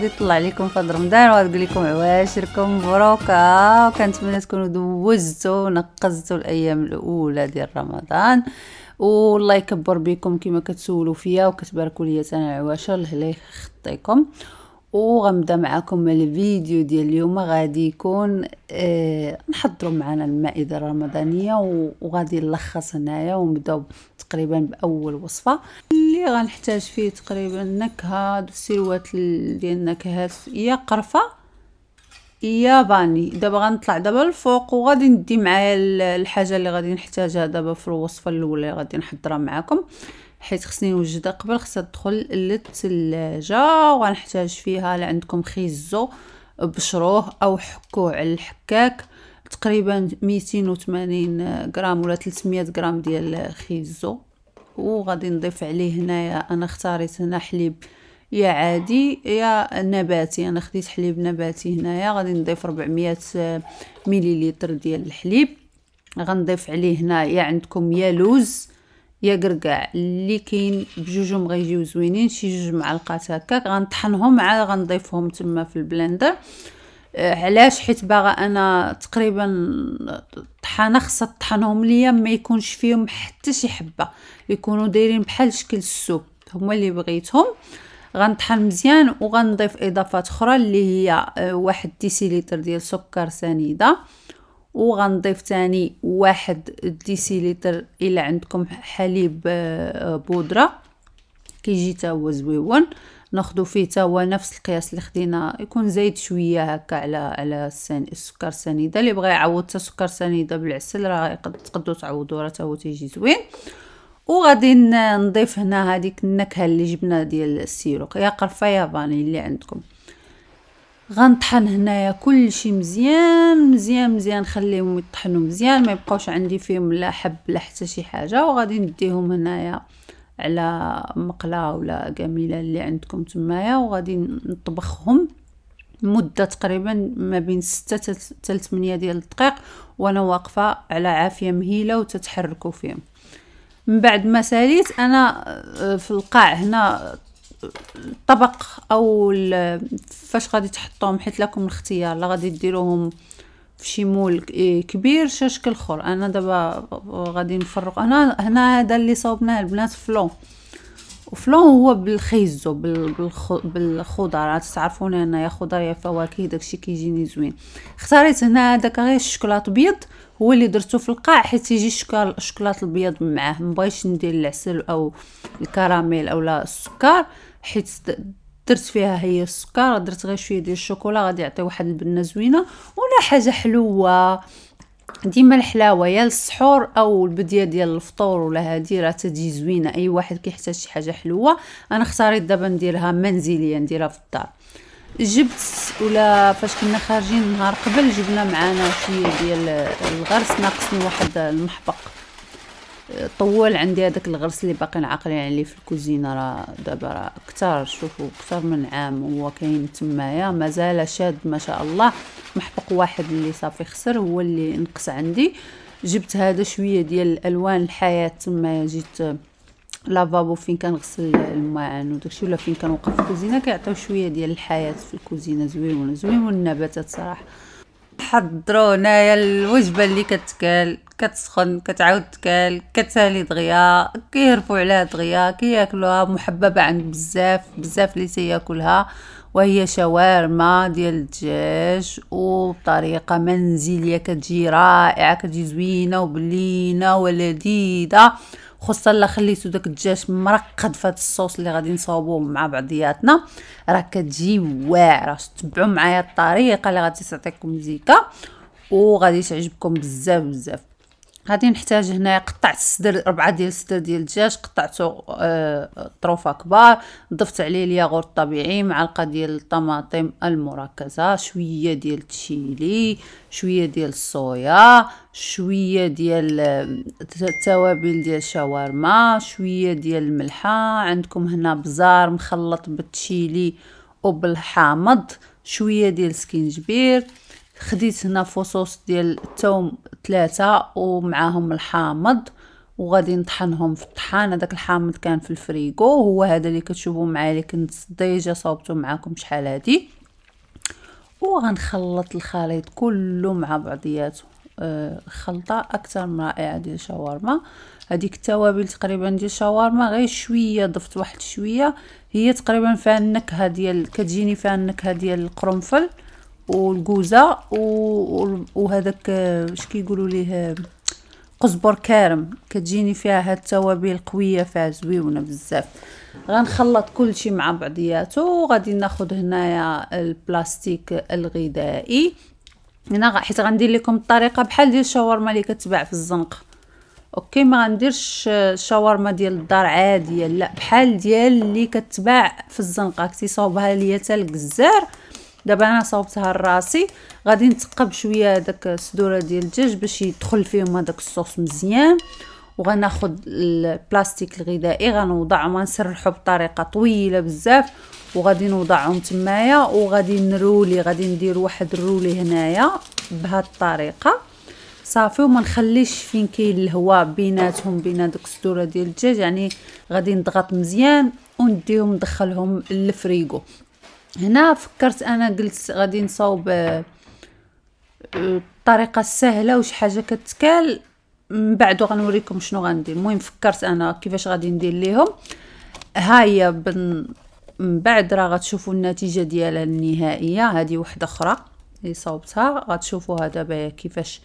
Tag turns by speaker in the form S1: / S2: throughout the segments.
S1: غادي يطلع عليكم فهاد رمضان تقول لكم عواشركم مبروكه وكنتمنى تكونوا دوزتوا ونقزتوا الايام الاولى ديال رمضان والله يكبر بكم كما كتسولوا فيا وكتباركوا ليا انا العواشر الله يخطيكم وغنبدا معكم الفيديو ديال اليوم غادي يكون آه نحضروا معنا المائده الرمضانيه وغادي نلخص هنايا ونبداو تقريبا باول وصفه اللي غنحتاج فيه تقريبا نكهه سيروات ديال النكهات يا قرفه يا باني دابا غنطلع دابا الفوق وغادي ندي معايا الحاجه اللي غادي نحتاجها دابا في الوصفه الاولى غادي نحضرها معاكم حيت خصني نوجدها قبل خصها تدخل للثلاجه وغنحتاج فيها الا عندكم خيزو بشروه او حكوه على الحكاك تقريبا 280 غرام ولا 300 غرام ديال خيزو وغادي نضيف عليه هنايا انا اختاريت هنا حليب يا عادي يا نباتي انا خديت حليب نباتي هنايا غادي نضيف 400 مليلتر ديال الحليب غنضيف عليه هنايا عندكم يا لوز يا قرقاع اللي كاين بجوجهم غيجيو زوينين شي جوج معلقات هكاك غنطحنهم عاد غنضيفهم تما في البلندر آه، علاش حيت باغا انا تقريبا الطحانه خصها طحنهم ليا ما يكونش فيهم حتى شي حبه يكونوا دايرين بحال شكل السوب هما اللي بغيتهم غنطحن مزيان وغنضيف اضافات اخرى اللي هي آه، واحد ديسيليتر ديال سكر سنيده وغنضيف تاني واحد ديسيليتر الى عندكم حليب آه، بودره كيجي تا هو زويون ناخذ فيه حتى هو نفس القياس اللي خدينا يكون زايد شويه هكا على على السن السكر سنيده اللي بغى يعوض حتى سكر سنيده بالعسل راه تقدروا تعوضوا راه حتى هو تيجي زوين وغادي نضيف هنا هذيك النكهه اللي جبنا ديال السيروق يا قرفه يا فاني اللي عندكم غنطحن هنايا كلشي مزيان مزيان مزيان نخليهم يطحنوا مزيان ما يبقاوش عندي فيهم لا حب لا حتى شي حاجه وغادي نديهم هنايا على مقله ولا قميله اللي عندكم تمايا وغادي نطبخهم مده تقريبا ما بين ستة حتى 8 ديال الدقيق وانا واقفه على عافيه مهيله وتتحركوا فيهم من بعد ما ساليت انا آه، في القاع هنا الطبق آه، او فاش غادي تحطوهم حيت لكم الاختيار لا غادي ديروهم في شي مول إيه، كبير شاشك الخور انا دابا غادي نفرق انا هنا هذا اللي صوبناه البنات فلون وفلون هو بالخيزو بالخضر تعرفوني انايا خضر يا فواكه داكشي كيجيني زوين اختاريت هنا هذاك غير الشكلاط ابيض هو اللي درتو في القاع حيت يجي الشكلاط الابيض معاه مبغيتش ندير العسل او الكراميل او لا السكر حيت درت فيها هي السكر درت غير شويه ديال الشوكولا غادي يعطي واحد البنه زوينه ولا حاجه حلوه ديما الحلاوه يا للسحور او البديه ديال الفطور ولا هادي راه تجي زوينه اي واحد كيحتاج شي حاجه حلوه انا اختاريت دابا نديرها منزليا نديرها في الدار جبت ولا فاش كنا خارجين نهار قبل جبنا معانا شويه ديال الغرس ناقصني واحد المحبق طول عندي هذاك الغرس اللي باقي العقل عليه يعني في الكوزينه راه دابا راه اكثر شوفوا اكثر من عام هو كاين تمايا مازال شاد ما شاء الله محبق واحد اللي صافي خسر هو اللي نقص عندي جبت هذا شويه ديال الالوان الحياه تما جيت لافابو فين كنغسل الماعن وداكشي ولا فين كنوقف في الكوزينه كيعطيو شويه ديال الحياه في الكوزينه زوين زوين والنباتات صراحه حضرونا هنايا الوجبه اللي كتكال كتسخن كتعاود تكال كتسالي دغيا كيهرفوا عليها دغيا كياكلوها محببه عند بزاف بزاف اللي تياكلها وهي شاورما ديال الدجاج وبطريقه منزليه كتجي رائعه كتجي زوينه وبلينه ولذيذه خصوصا الا خليتو داك الدجاج مرقد في هذا الصوص اللي غادي نصاوبوه مع بعضياتنا راه كتجي واعره تبعوا معايا الطريقه اللي غادي تعطيكم مزيكا وغادي تعجبكم بزاف بزاف غادي نحتاج هنا قطعت الصدر ربعة ديال الصدر ديال الدجاج قطعته آه طروفه كبار ضفت عليه الياغورت الطبيعي معلقه ديال الطماطم المركزه شويه ديال التشيلي شويه ديال الصويا شويه ديال آه، التوابل ديال الشاورما شويه ديال الملحه عندكم هنا بزار مخلط بالتشيلي وبالحامض شويه ديال السكينجبير خديت هنا فصوص ديال الثوم ثلاثة ومعاهم الحامض وغادي نطحنهم في الطحان هذاك الحامض كان في الفريغو هو هذا اللي كتشوفوا معايا اللي كنت ديجا صوبته معاكم شحال هادي وغنخلط الخليط كله مع بعضياته آه، خلطه اكثر من رائعه ديال الشاورما هذيك التوابل تقريبا ديال الشاورما غير شويه ضفت واحد شويه هي تقريبا فيها النكهه ديال كتجيني فيها النكهه ديال القرنفل والكوزه وهذاك اش كيقولوا ليه قزبر كارم كتجيني فيها هاد التوابل قويه فيها زويونه بزاف غنخلط كلشي مع بعضياته وغادي ناخذ هنايا البلاستيك الغذائي هنا حيت غندير لكم الطريقه بحال ديال الشاورما اللي كتباع في الزنقه اوكي ما غنديرش الشاورما ديال الدار عاديه لا بحال ديال اللي كتباع في الزنقه كتصوبها ليا تال الجزار دابا انا صاوبتها لراسي غادي نتقب شويه داك الصدوره ديال الدجاج باش يدخل فيهم هذاك الصوص مزيان وغناخد البلاستيك الغذائي غنوضعه ما نسرحو بطريقه طويله بزاف وغادي نوضعهم تمايا وغادي نرولي غادي ندير واحد الرولي هنايا بهاد الطريقه صافي وما نخليش فين كاين الهواء بيناتهم بين داك الصدوره ديال الدجاج يعني غادي نضغط مزيان ونديهم ندخلهم للفريغو هنا فكرت انا قلت غادي نصاوب آه، الطريقه السهله وشي حاجه كتكال من بعد غنوريكم شنو غندير المهم فكرت انا كيفاش غادي ندير ليهم ها هي بن من بعد راه غتشوفوا النتيجه ديالها النهائيه هذه وحده اخرى اللي صوبتها غتشوفوها دابا كيفاش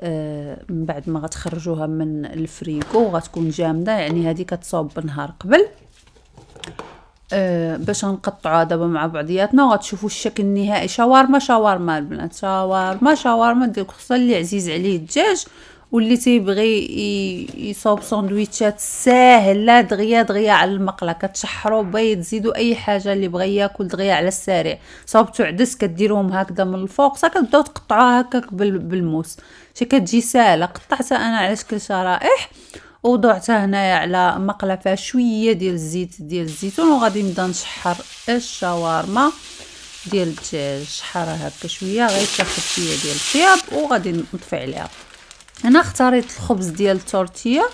S1: آه من بعد ما غتخرجوها من الفريكو غتكون جامده يعني هذه كتصوب بنهار قبل أه، باش نقطعوا دابا مع بعضياتنا وغتشوفوا الشكل النهائي شاورما شاورما البنات شاورما شاورما ديال الكخصه اللي عزيز عليه الدجاج واللي تيبغي يصاوب ساندويتشات ساهله دغيا دغيا على المقله كتشحروا بيض تزيدوا اي حاجه اللي بغى ياكل دغيا على السريع صاوبتو عدس كديروهم هكذا من الفوق حتى كتبداو تقطعوها هكاك بالموس شي كتجي ساهله قطعتها انا على شكل شرائح وضعتها هنايا على مقله فيها شويه ديال الزيت ديال الزيتون وغادي نبدا نشحر الشاورما ديال الدجاج شحرها هكا شويه غير تاخد شويه ديال الطياب وغادي نطفي عليها هنا اختاريت الخبز ديال التورتيه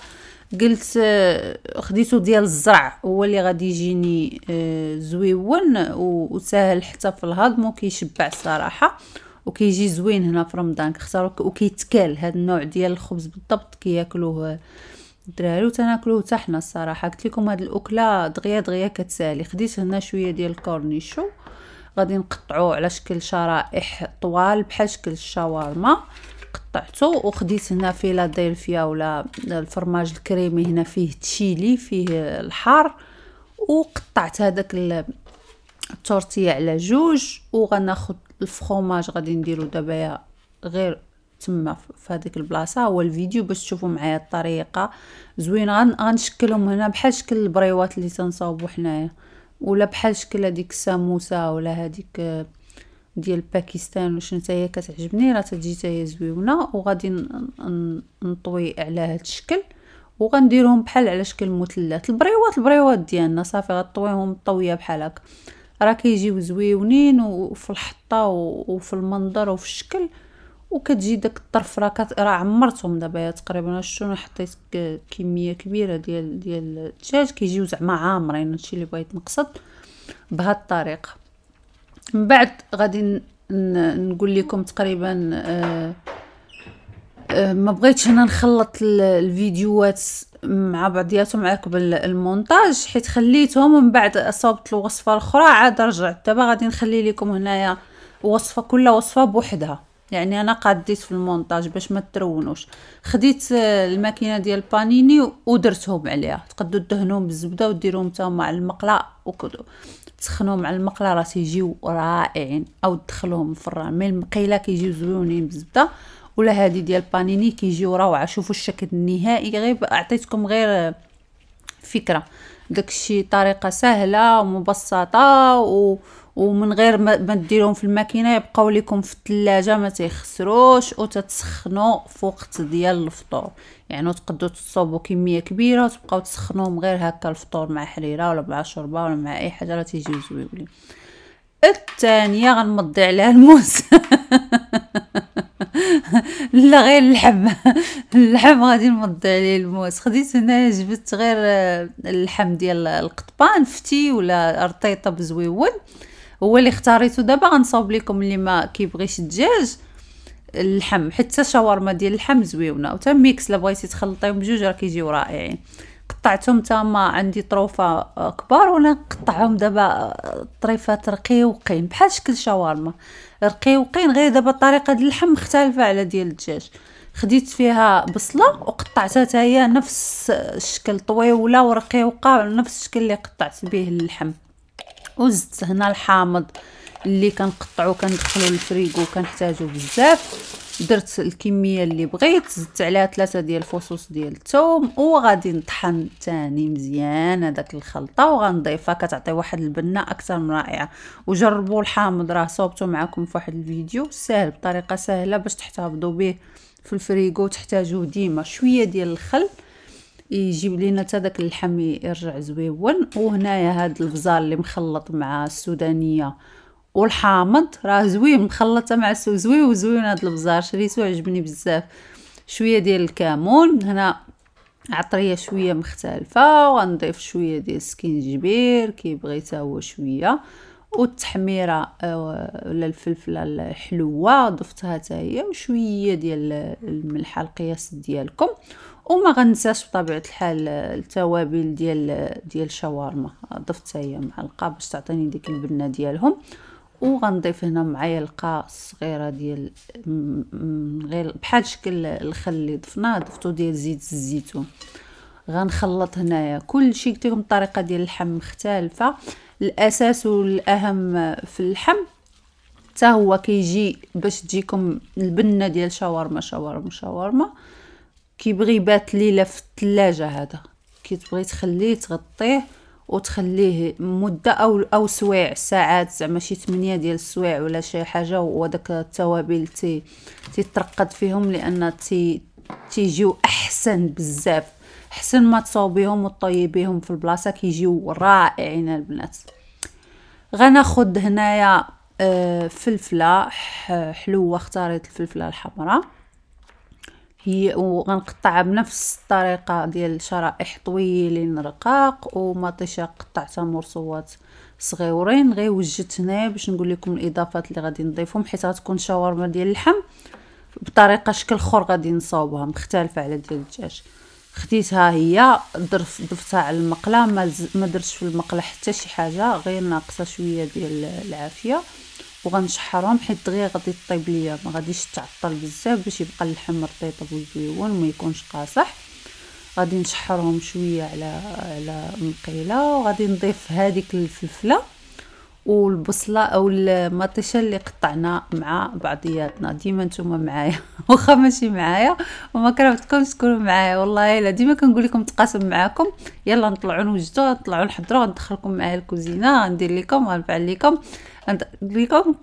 S1: قلت آه، خديتو ديال الزرع هو اللي غادي يجيني آه، زويون وسهل حتى في الهضم وكيشبع الصراحه وكيجي زوين هنا في رمضان كختاروا وكيتكال هذا النوع ديال الخبز بالضبط كياكلوه كي الدراري وتناكلوه حتى حنا الصراحه قلت لكم هاد الاكله دغيا دغيا كتسالي خديت هنا شويه ديال الكورنيشو غادي نقطعو على شكل شرائح طوال بحال شكل الشاورما قطعته وخديت هنا فيلادلفيا ولا الفرماج الكريمي هنا فيه تشيلي فيه الحار وقطعت هذاك التورتيه على جوج وغناخد الفرماج غادي نديرو دابا غير تما في هذيك البلاصه هو الفيديو باش تشوفوا معايا الطريقه زوينه غنشكلهم هنا بحال شكل البريوات اللي تنصاوبو حنايا ولا بحال شكل هذيك الساموسه ولا هذيك آه، ديال باكستان واش نتا هي كتعجبني راه تجي حتى هي زويونه وغادي نطوي على هذا الشكل وغنديرهم بحال على شكل مثلث البريوات البريوات ديالنا صافي غطويهم طويه بحال هكا راه كيجيو زويونين وفي الحطه وفي المنظر وفي الشكل وكتجي داك الطرف راه راه عمرتهم دابا تقريبا شتون شفتو انا حطيت كميه كبيره ديال ديال الدجاج كيجيو زعما عامرين هادشي اللي بغيت نقصد بهاد الطريقه من بعد غادي نقول لكم تقريبا آه، آه، ما بغيتش انا نخلط الفيديوهات مع بعضياتهم عقب المونتاج حيت خليتهم ومن بعد صوبت الوصفه الاخرى عاد رجعت دابا غادي نخلي لكم هنايا وصفه كل وصفه بوحدها يعني انا قديت في المونتاج باش ما ترونوش خديت آه، الماكينه ديال البانيني ودرتهم عليها تقدو دهنهم بالزبده وديروهم حتى مع المقله وكلو تسخنوهم مع المقله راه تيجيو رائعين او تدخلوهم الفران مي المقيله كيجيو زوينين بالزبده ولا هذه ديال البانيني كيجيو روعه شوفوا الشكل النهائي غير عطيتكم غير آه، فكره داكشي طريقه سهله ومبسطه و ومن غير ما, ديرهم في الماكينه يبقاو لكم في الثلاجه ما تيخسروش وتتسخنوا في وقت ديال الفطور يعني تقدروا تصوبوا كميه كبيره وتبقاو تسخنوهم غير هكا الفطور مع حريره ولا مع شوربه ولا مع اي حاجه راه تيجيو زويولين الثانيه غنمضي عليها الموز لا غير اللحم اللحم غادي نمض عليه الموز خديت هنا جبت غير آه، اللحم ديال القطبان فتي ولا رطيطه بزويون هو اللي اختاريته دابا غنصاوب لكم اللي ما كيبغيش الدجاج اللحم حتى شاورما ديال اللحم زويونه وتا ميكس لا بغيتي تخلطيهم بجوج راه كيجيو رائعين قطعتهم تما عندي طروفه آه، كبار وانا نقطعهم دابا آه، طريفات وقين بحال شكل شاورما وقين غير دابا الطريقه ديال اللحم مختلفه على ديال الدجاج خديت فيها بصله وقطعتها حتى هي نفس الشكل طويله ورقيقه نفس الشكل اللي قطعت به اللحم وزدت هنا الحامض اللي كنقطعو كندخلو للفريكو كنحتاجو بزاف درت الكميه اللي بغيت زدت عليها ثلاثة ديال الفصوص ديال الثوم وغادي نطحن تاني مزيان هذاك الخلطه وغنضيفها كتعطي واحد البنه اكثر من رائعه وجربوا الحامض راه صوبته معكم في واحد الفيديو سهل بطريقه سهله باش تحتفظوا به في الفريكو تحتاجوه ديما شويه ديال الخل يجيب لينا حتى داك اللحم يرجع زويون وهنايا هاد البزار اللي مخلط مع السودانيه والحامض راه زوين مخلطه مع السوزوي وزوين هاد البزار شريتو عجبني بزاف شويه ديال الكمون هنا عطريه شويه مختلفه وغنضيف شويه ديال السكينجبير كي بغيتها هو شويه والتحميره آه، ولا الفلفله الحلوه ضفتها حتى هي وشويه ديال الملح القياس ديالكم وما غنساش بطبيعه الحال التوابل ديال ديال الشاورما ضفت هي معلقه باش تعطيني ديك البنه ديالهم وغنضيف هنا معلقه صغيره ديال غير بحال شكل الخل اللي ضفناه ضفتو ديال زيت الزيتون غنخلط هنايا كلشي قلت لكم الطريقه ديال اللحم مختلفه الاساس والاهم في اللحم حتى هو كيجي باش تجيكم البنه ديال شاورما شاورما شاورما كيبغي يبات ليله في الثلاجه هذا كتبغي تخليه تغطيه وتخليه مده او او سوايع ساعات زعما شي 8 ديال السوايع ولا شي حاجه وداك التوابل تي تترقد فيهم لان تي تيجيو احسن بزاف احسن ما تصاوبيهم وطيبيهم في البلاصه كيجيو رائعين البنات غناخد هنايا آه، فلفله حلوه اختاريت الفلفله الحمراء هي وغنقطعها بنفس الطريقه ديال شرائح طويلين رقاق ومطيشه قطعتها مرصوات صغيورين غير وجدت هنايا باش نقول لكم الاضافات اللي غادي نضيفهم حيت غتكون شاورما ديال اللحم بطريقه شكل اخر غادي نصاوبها مختلفه على ديال الدجاج خديتها هي ضفتها على المقله ما درتش في المقله حتى شي حاجه غير ناقصه شويه ديال العافيه وغنشحرهم حيت دغيا غادي طيب ليا ما غاديش تعطل بزاف باش يبقى اللحم رطيب ويبيون وما يكونش قاصح غادي نشحرهم شويه على على مقيله وغادي نضيف هذيك الفلفله والبصله او المطيشه اللي قطعنا مع بعضياتنا ديما نتوما معايا واخا ماشي معايا وما كرهتكمش تكونوا معايا والله الا ديما كنقول لكم تقاسم معاكم يلا نطلعوا نوجدوا نطلعوا نحضروا ندخلكم معايا الكوزينه ندير لكم ونرفع لكم ندير لكم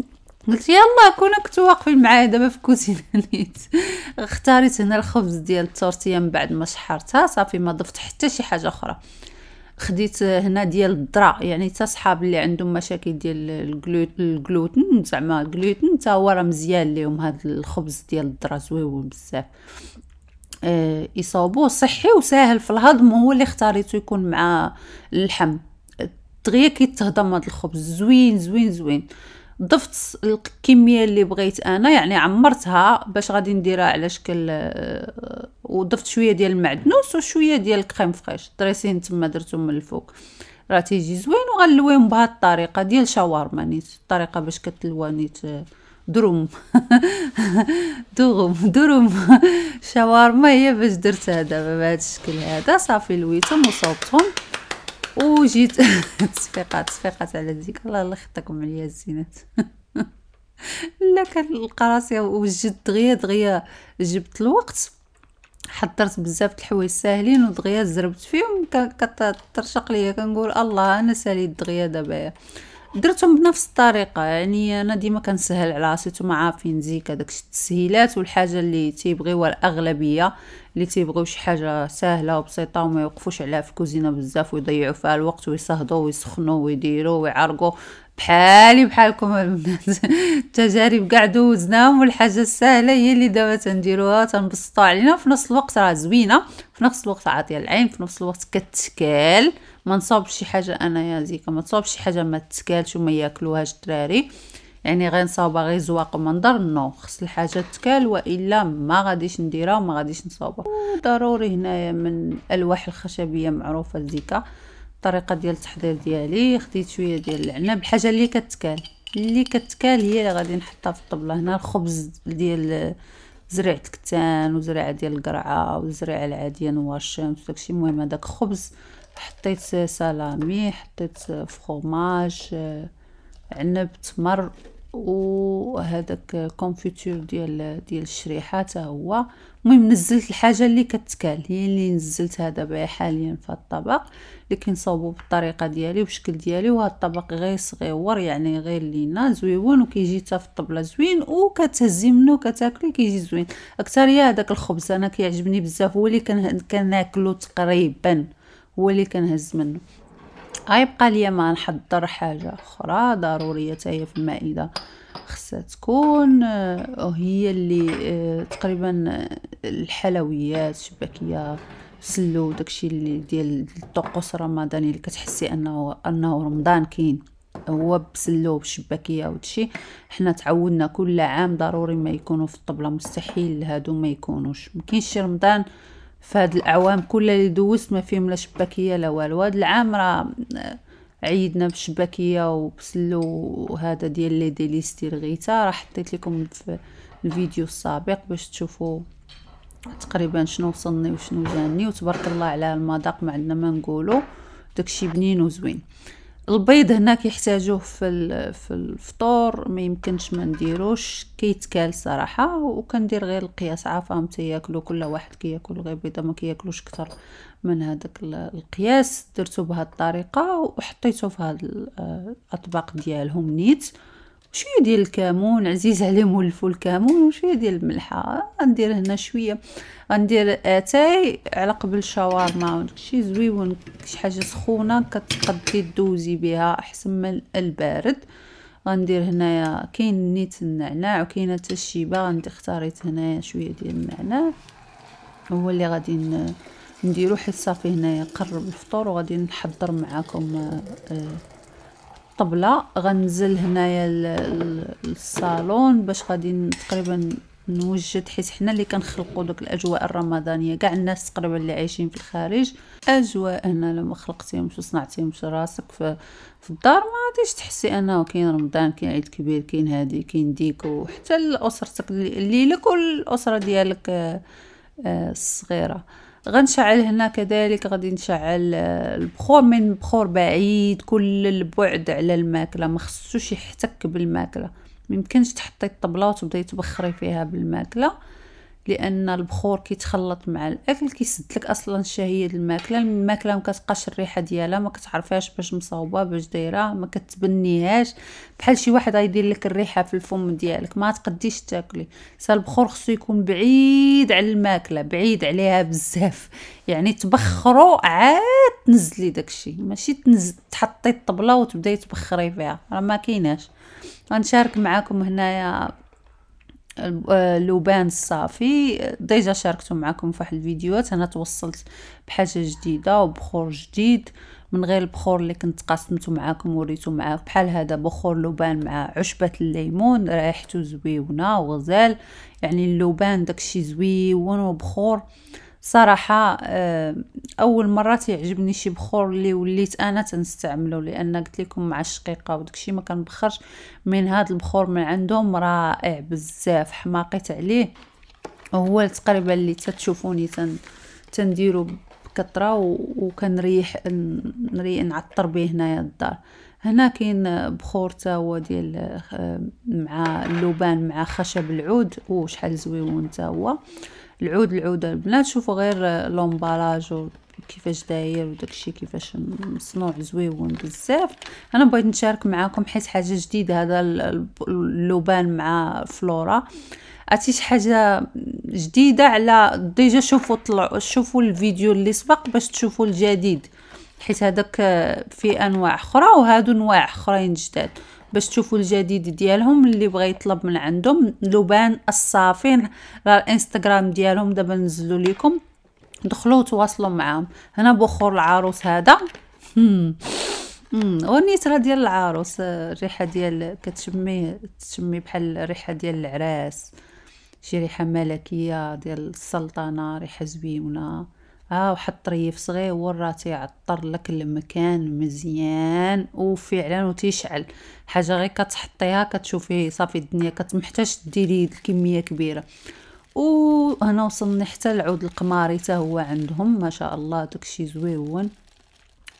S1: قلت يلا كون كنت واقفين معايا دابا في الكوزينه نيت اختاريت هنا الخبز ديال التورتيه من بعد ما شحرتها صافي ما ضفت حتى شي حاجه اخرى خديت هنا ديال الذره يعني حتى صحاب اللي عندهم مشاكل ديال الجلوتين زعما الجلوتين حتى هو راه مزيان ليهم هذا الخبز ديال الذره زويون بزاف آه يصاوبوه صحي وساهل في الهضم هو اللي اختاريتو يكون مع اللحم دغيا كيتهضم هذا الخبز زوين زوين زوين ضفت الكميه اللي بغيت انا يعني عمرتها باش غادي نديرها على شكل آه، وضفت شويه ديال المعدنوس وشويه ديال الكريم فريش دريسين تما درتو من الفوق راه تيجي زوين وغنلويهم بهاد الطريقه ديال شاورما نيت الطريقه باش كتلوى نيت آه، دروم دروم دروم شاورما هي باش درتها دابا بهذا الشكل هذا صافي لويتهم وصوبتهم وجيت تصفيقات تصفيقات على ديك الله الله خطاكم عليا الزينات لا كان راسي وجد دغيا دغيا جبت الوقت حضرت بزاف الحوايج ساهلين ودغيا زربت فيهم كترشق ليا كنقول الله انا سالي دغيا دابا درتهم بنفس الطريقه يعني انا ديما كنسهل على راسي نتوما عارفين زيك داكشي التسهيلات والحاجه اللي تيبغيوها الاغلبيه اللي تيبغيو شي حاجه سهله وبسيطه وما يوقفوش عليها في الكوزينه بزاف ويضيعوا فيها الوقت ويصهدوا ويسخنوا ويديروا ويعرقوا بحالي بحالكم البنات التجارب كاع دوزناهم والحاجه السهله هي اللي دابا تنديروها تنبسطوا علينا في نفس الوقت راه زوينه في نفس الوقت عاطيه العين في نفس الوقت كتكال ما نصوبش شي حاجه انايا زيكا ما تصوبش شي حاجه ما تتكالش وما ياكلوهاش الدراري يعني نصاوبها غير زواق منظر نو خص الحاجه تكال والا ما غاديش نديرها وما غاديش نصاوبها ضروري هنايا من الالواح الخشبيه معروفه الزيكا الطريقه ديال التحضير ديالي خديت شويه ديال العنب الحاجه اللي كتكال اللي كتكال هي اللي غادي نحطها في الطبله هنا الخبز ديال زريعة الكتان وزريعة ديال القرعة وزريعة العادية نوار الشمس داكشي المهم هداك خبز حطيت سلامي حطيت فخوماج عنب تمر وهذاك كونفيتور ديال ديال الشريحه حتى هو المهم نزلت الحاجه اللي كتكال هي اللي نزلتها دابا حاليا في الطبق اللي كنصاوبو بالطريقه ديالي وبالشكل ديالي وهذا الطبق غير صغيور يعني غير لينا زويون وكيجي حتى في الطبله زوين وكتهزي منه كتاكلي كيجي زوين اكثر يا هذاك الخبز انا كيعجبني بزاف هو اللي كناكلو تقريبا هو اللي كنهز منه غيبقى ليا ما نحضر حاجه اخرى ضروريه تاهي هي في المائده خصها تكون آه، وهي اللي آه، تقريبا آه، الحلويات شباكيه سلو داكشي اللي ديال الطقوس الرمضاني اللي كتحسي انه انه رمضان كاين هو بسلو بشباكيه وداكشي حنا تعودنا كل عام ضروري ما يكونوا في الطبله مستحيل هادو ما يكونوش ما كاينش رمضان فهاد الاعوام كلها اللي دوزت ما فيهم لا شباكيه لا والو هاد العام راه آه، عيدنا بالشباكيه وبسلو هذا ديال لي ديليس ديال غيتا راه حطيت لكم في الفيديو السابق باش تشوفوا تقريبا شنو وصلني وشنو جاني وتبارك الله على المذاق ما عندنا ما نقولو داكشي بنين وزوين البيض هناك يحتاجوه في في الفطور ما يمكنش ما نديروش كيتكال صراحه وكندير غير القياس عافاهم تياكلوا كل واحد كياكل غير بيضه ما كياكلوش اكثر من هذاك القياس درتو بهذه الطريقه وحطيته في هذه آه، الاطباق ديالهم نيت شويه ديال الكمون عزيز عليه مولفو الكمون وشويه ديال الملحه غندير هنا شويه غندير اتاي على قبل شاورما وداكشي زويون شي حاجه سخونه كتقدي دوزي بها احسن من البارد غندير هنايا كاين نيت النعناع وكاينه حتى الشيبه غندي اختاريت هنايا شويه ديال النعناع هو اللي غادي نديرو حيت صافي هنايا قرب الفطور وغادي نحضر معاكم آه آه الطبله غنزل هنايا الصالون باش غادي تقريبا نوجد حيت حنا اللي كنخلقوا دوك الاجواء الرمضانيه كاع الناس تقريبا اللي عايشين في الخارج اجواء هنا لما خلقتيهمش وصنعتيهمش راسك في, في الدار ما غاديش تحسي انه كاين رمضان كاين عيد كبير كاين هادي كاين ديك وحتى لاسرتك اللي لك والاسره ديالك آه، آه، الصغيره غنشعل هنا كذلك غادي نشعل آه، البخور من بخور بعيد كل البعد على الماكله ما خصوش يحتك بالماكله ميمكنش تحطي الطبله وتبداي تبخري فيها بالماكله لان البخور كيتخلط مع الاكل كيسد لك اصلا الشهيه الماكله الماكله ما كتبقاش الريحه ديالها ما كتعرفهاش باش مصاوبه باش دايره ما كتبنيهاش بحال شي واحد غيدير لك الريحه في الفم ديالك ما تقديش تاكلي البخور خصو يكون بعيد على الماكله بعيد عليها بزاف يعني تبخرو عاد تنزلي داكشي ماشي تنزل تحطي الطبله وتبداي تبخري فيها راه ما كايناش غنشارك معاكم هنايا اللبان آه، الصافي ديجا شاركته معكم في واحد الفيديوهات انا توصلت بحاجه جديده وبخور جديد من غير البخور اللي كنت قاسمته معاكم وريته معاك بحال هذا بخور لبان مع عشبه الليمون رائحته زويونه وغزال يعني اللبان داكشي زويون وبخور صراحة آه، أول مرة تيعجبني شي بخور اللي وليت أنا تنستعملو لأن قلت لكم مع الشقيقة ودكشي ما كنبخرش من هاد البخور من عندهم رائع بزاف حماقيت عليه هو تقريبا اللي تتشوفوني تن تنديرو بكثره وكنريح نري نعطر به هنايا الدار هنا كاين بخور تا هو ديال آه، مع اللبان مع خشب العود وشحال زويون تا هو العود العود البنات شوفوا غير لومبالاج كيفاش داير وداكشي كيفاش مصنوع زويون بزاف انا بغيت نشارك معاكم حيت حاجه جديده هذا اللبان مع فلورا عرفتي شي حاجه جديده على ديجا شوفوا طلعوا شوفوا الفيديو اللي سبق باش تشوفوا الجديد حيت هذاك في انواع اخرى وهادو انواع اخرين جداد باش تشوفوا الجديد ديالهم اللي بغى يطلب من عندهم لبان الصافين راه الانستغرام ديالهم دابا نزلوا لكم دخلوا وتواصلوا معاهم هنا بخور العروس هذا والنيترا ديال العروس الريحه آه، ديال كتشمي تشمي بحال الريحه ديال العراس شي ريحه ملكيه ديال السلطنه ريحه زوينه وحط ريف صغير راه تيعطر لك المكان مزيان وفعلا وتشعل حاجه غير كتحطيها كتشوفي صافي الدنيا كتمحتاج ديري الكميه كبيره وهنا وصلنا حتى العود القماري حتى هو عندهم ما شاء الله داكشي زويون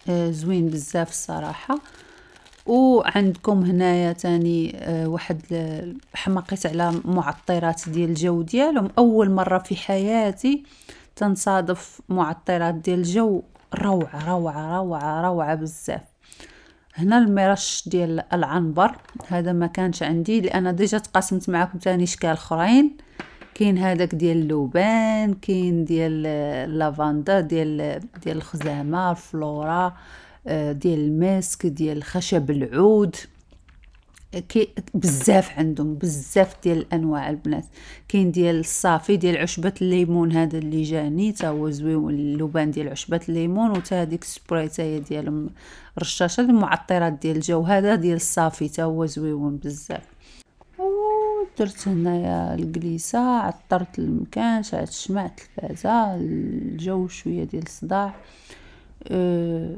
S1: آه، زوين بزاف الصراحه وعندكم هنايا تاني آه، واحد حماقيت على معطرات ديال الجو ديالهم اول مره في حياتي تنصادف معطرات ديال الجو روعه روعه روعه روعه بزاف هنا المرش ديال العنبر هذا ما كانش عندي لان ديجا تقاسمت معكم تاني اشكال اخرين كاين هذاك ديال اللبان كاين ديال اللافاندا ديال ديال الخزامه الفلورا آه، ديال المسك ديال خشب العود كي بزاف عندهم بزاف ديال الانواع البنات كاين ديال الصافي ديال عشبه الليمون هذا اللي جاني تا هو زوين اللبان ديال عشبه الليمون وتا هذيك السبراي تا هي ديال الرشاشه المعطرات ديال الجو هذا ديال الصافي تا هو زويون بزاف درت هنايا الكليسه عطرت المكان شعلت شمعت التلفازه الجو شويه ديال الصداع أه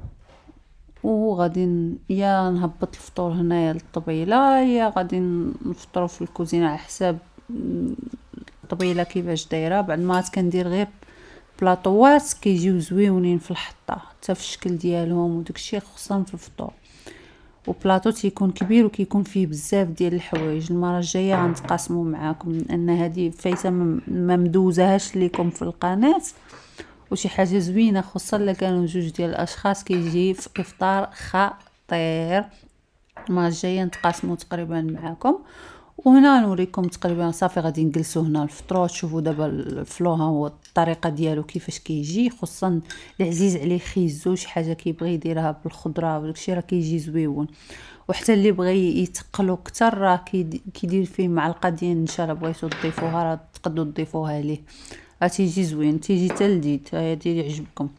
S1: وغادي يا نهبط الفطور هنايا للطبيله يا غادي نفطرو في الكوزينه على حساب الطبيله كيفاش دايره بعد ما كندير غير بلاطوات كيجيو زويونين في الحطه حتى في الشكل ديالهم وداكشي خصوصا في الفطور وبلاطو تيكون كبير وكيكون فيه بزاف ديال الحوايج المره الجايه غنتقاسمو معاكم لان هذه فايته ما مدوزهاش ليكم في القناه وشي حاجه زوينه خصوصا الا كانوا جوج ديال الاشخاص كيجي في افطار خطير ما الجايه نتقاسمو تقريبا معاكم وهنا نوريكم تقريبا صافي غادي نجلسو هنا الفطرو تشوفوا دابا الفلو ها هو الطريقه ديالو كيفاش كيجي خصوصا العزيز عليه خيزو شي حاجه كيبغي يديرها بالخضره وداكشي راه كيجي زويون وحتى اللي بغى يتقلو كتر راه كيدير فيه معلقه ديال النشا بغيتو تضيفوها راه تقدروا تضيفوها ليه غتيجي آه، زوين تيجي تا لذيذ هادي يعجبكم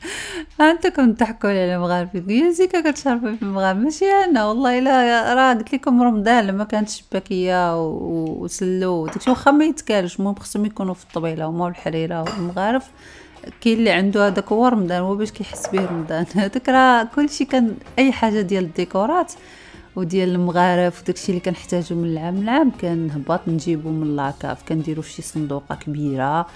S1: انتكم كنضحكو على المغاربه يا زيكا كتشرفي في المغرب ماشي انا والله الا راه قلت لكم رمضان لما كانت شباكيه وسلو داكشي واخا ما يتكالش المهم خصهم يكونوا في الطبيله هما و والمغارف كاين اللي عنده هذاك هو رمضان هو باش كيحس به رمضان هذاك راه كلشي كان اي حاجه ديال الديكورات وديال المغارف وداكشي اللي كنحتاجو من العام لعام كنهبط نجيبو من لاكاف كنديرو فشي صندوقه كبيره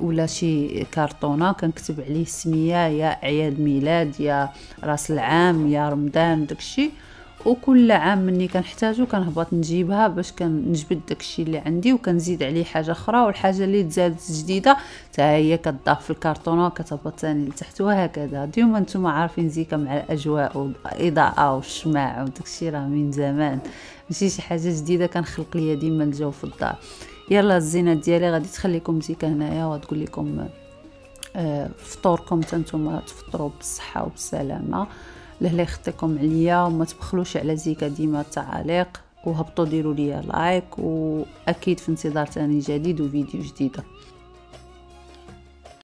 S1: ولا شي كارطونه كنكتب عليه السميه يا اعياد ميلاد يا راس العام يا رمضان داكشي وكل عام مني كنحتاجو كنهبط نجيبها باش كنجبد داكشي اللي عندي وكنزيد عليه حاجه اخرى والحاجه اللي تزادت جديده حتى هي كتضاف في الكرتونه وكتهبط ثاني لتحت وهكذا ديما نتوما عارفين زيكا مع الاجواء والاضاءه والشماع وداكشي راه من زمان ماشي شي حاجه جديده كنخلق ليا ديما الجو في الدار يلا الزينه ديالي غادي تخليكم زيكا هنايا وغتقول لكم آه، فطوركم تنتوما تفطروا بالصحه وبالسلامه لهلا يخطيكم عليا وما تبخلوش على زيكا ديما التعاليق وهبطوا ديروا ليا لايك واكيد في انتظار ثاني جديد وفيديو جديده